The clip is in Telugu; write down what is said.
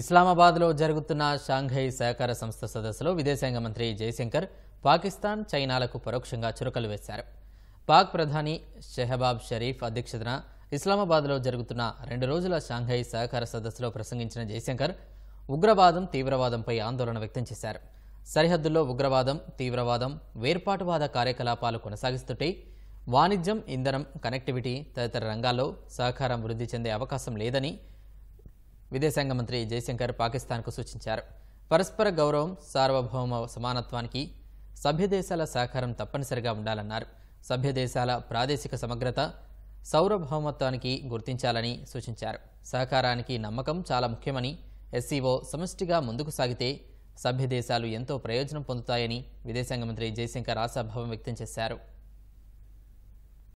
ఇస్లామాబాద్లో జరుగుతున్న షాంఘై సహకార సంస్థ సదస్సులో విదేశాంగ మంత్రి జైశంకర్ పాకిస్తాన్ చైనాలకు పరోక్షంగా చురకలు వేశారు పాక్ ప్రధాని షెహబాబ్ షరీఫ్ అధ్యక్షతన ఇస్లామాబాద్లో జరుగుతున్న రెండు రోజుల షాంఘై సహకార సదస్సులో ప్రసంగించిన జైశంకర్ ఉగ్రవాదం తీవ్రవాదంపై ఆందోళన వ్యక్తం చేశారు సరిహద్దుల్లో ఉగ్రవాదం తీవ్రవాదం వేర్పాటువాద కార్యకలాపాలు కొనసాగిస్తుంటే వాణిజ్యం ఇంధనం కనెక్టివిటీ తదితర రంగాల్లో సహకారం వృద్ధి చెందే అవకాశం లేదని విదేశాంగ మంత్రి జయశంకర్ పాకిస్తాన్కు సూచించారు పరస్పర గౌరవం సార్వభౌమ సమానత్వానికి సభ్యదేశాల సహకారం తప్పనిసరిగా ఉండాలన్నారు సభ్యదేశాల ప్రాదేశిక సమగ్రత సౌరభౌమత్వానికి గుర్తించాలని సూచించారు సహకారానికి నమ్మకం చాలా ముఖ్యమని ఎస్సీఓ సమష్టిగా ముందుకు సాగితే సభ్యదేశాలు ఎంతో ప్రయోజనం పొందుతాయని విదేశాంగ మంత్రి జయశంకర్ ఆశాభావం వ్యక్తం చేశారు